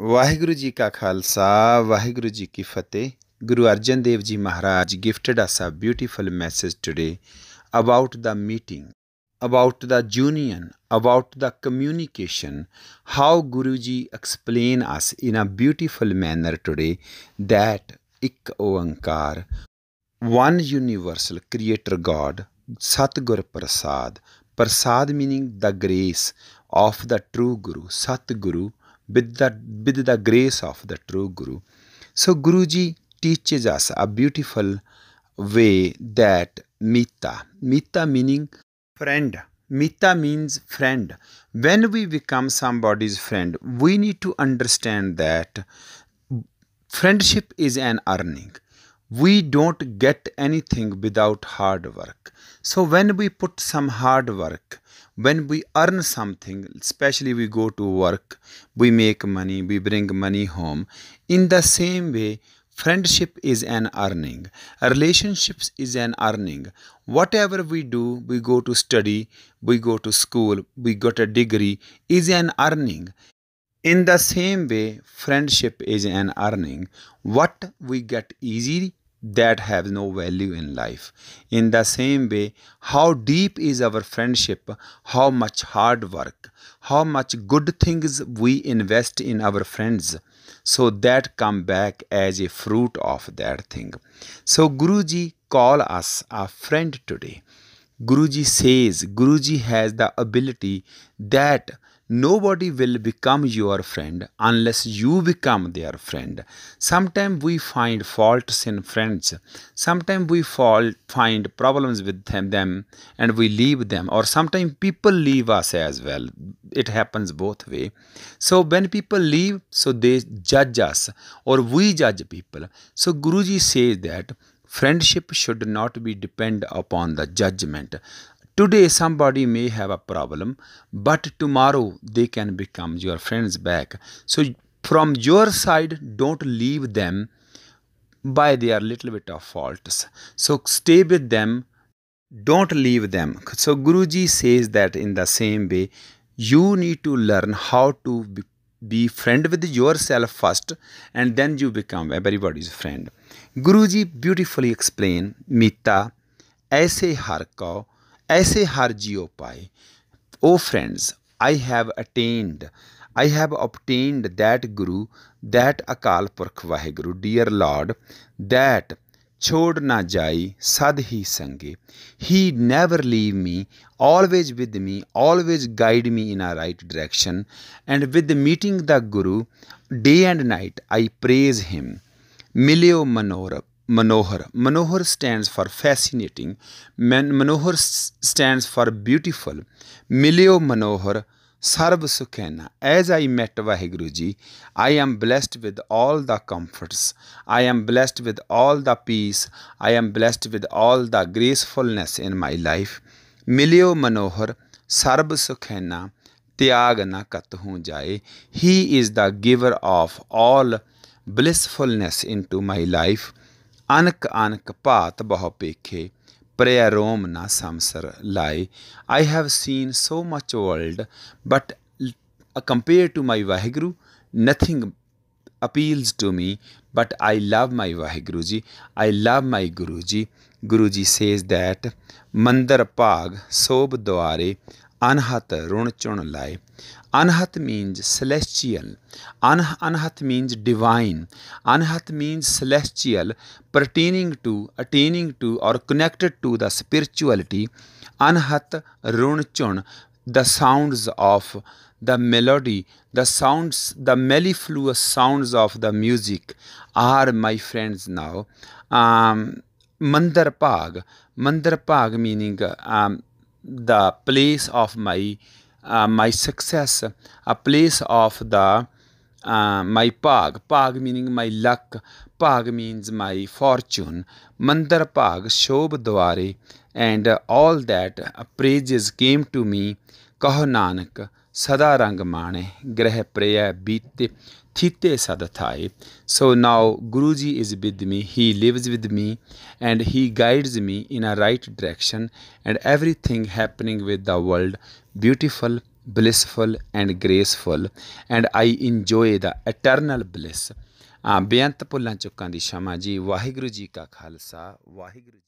ਵਾਹਿਗੁਰੂ ਜੀ ਕਾ ਖਾਲਸਾ ਵਾਹਿਗੁਰੂ ਜੀ ਕੀ ਫਤਿਹ ਗੁਰੂ Arjan Dev ji Maharaj gifted us a beautiful message today about the meeting about the union about the communication how Guru ji explain us in a beautiful manner today that Ik Onkar one universal creator God Satgur Prasad Prasad meaning the grace of the true Guru Satguru with the, with the grace of the true Guru. So Guruji teaches us a beautiful way that Mita, Mita meaning friend, Mita means friend. When we become somebody's friend, we need to understand that friendship is an earning we don't get anything without hard work. So when we put some hard work, when we earn something, especially we go to work, we make money, we bring money home. In the same way, friendship is an earning relationships is an earning whatever we do we go to study we go to school we got a degree is an earning in the same way friendship is an earning what we get easily that have no value in life. In the same way, how deep is our friendship, how much hard work, how much good things we invest in our friends, so that come back as a fruit of that thing. So Guruji call us a friend today. Guruji says Guruji has the ability that Nobody will become your friend unless you become their friend. Sometimes we find faults in friends. Sometimes we fall, find problems with them, them and we leave them. Or sometimes people leave us as well. It happens both way. So when people leave, so they judge us or we judge people. So Guruji says that friendship should not be depend upon the judgment Today, somebody may have a problem, but tomorrow they can become your friends back. So, from your side, don't leave them by their little bit of faults. So, stay with them, don't leave them. So, Guruji says that in the same way, you need to learn how to be, friend with yourself first, and then you become everybody's friend. Guruji beautifully explained, Mita, ऐसे har कौ ऐसे हर जियो पाए ओ friends I have attend I have obtained that Guru that Akal Purakh Vaheguru, dear Lord that छोड़ ना जाई सद ही संगे ही never leave me always with me always guide me in a right direction and with meeting the Guru day and night I praise him मिलियो मनोरथ ਮਨੋਹਰ ਮਨੋਹਰ ਸਟੈਂਡਸ ਫਾਰ ਫੈਸੀਨੇਟਿੰਗ ਮਨੋਹਰ ਸਟੈਂਡਸ ਫਾਰ ਬਿਊਟੀਫੁਲ ਮਿਲਿਓ ਮਨੋਹਰ ਸਰਬ ਸੁਖੈਨਾ as I met Waheguru ji I am blessed with all the comforts I am blessed with all the peace I am blessed with all the ਗ੍ਰੇਸਫੁਲਨੈਸ in my life ਮਿਲਿਓ ਮਨੋਹਰ ਸਰਬ ਸੁਖੈਨਾ ਤਿਆਗ ਨਾ ਕਤ ਹੂੰ ਜਾਏ he is the giver of all blissfulness into my life अनक अनक भात बहुपेखे प्रया रोम ना समसर लाए I have seen so much world but compare to my Waheguru nothing appeals to me but I love my Waheguru ji I love my Guru ji गुरु जी सेज दैट मंदर भाग सोभ द्वारे Anhat Runachonalai. Anhat means celestial. Anhat means divine. Anhat means celestial, pertaining to, attaining to, or connected to the spirituality. Anhat Runachon, the sounds of the melody, the sounds, the mellifluous sounds of the music are my friends now. Um, Mandarpag, Mandarpag meaning um, the place of my uh, my success, a place of the uh, my pag. Pag meaning my luck. Pag means my fortune. Mandar pag, shob dware, and all that praises came to me. Kaho Nanak, सदा रंग माणे ग्रह प्रय बीते थीते सद थाए so now Guru ji is with me he lives with me and he guides me in a right direction and everything happening with the world beautiful and graceful and I enjoy the eternal bliss बेअंत ਬੇਅੰਤ ਭੁੱਲਾਂ की क्षमा जी ਜੀ जी का खालसा ਖਾਲਸਾ जी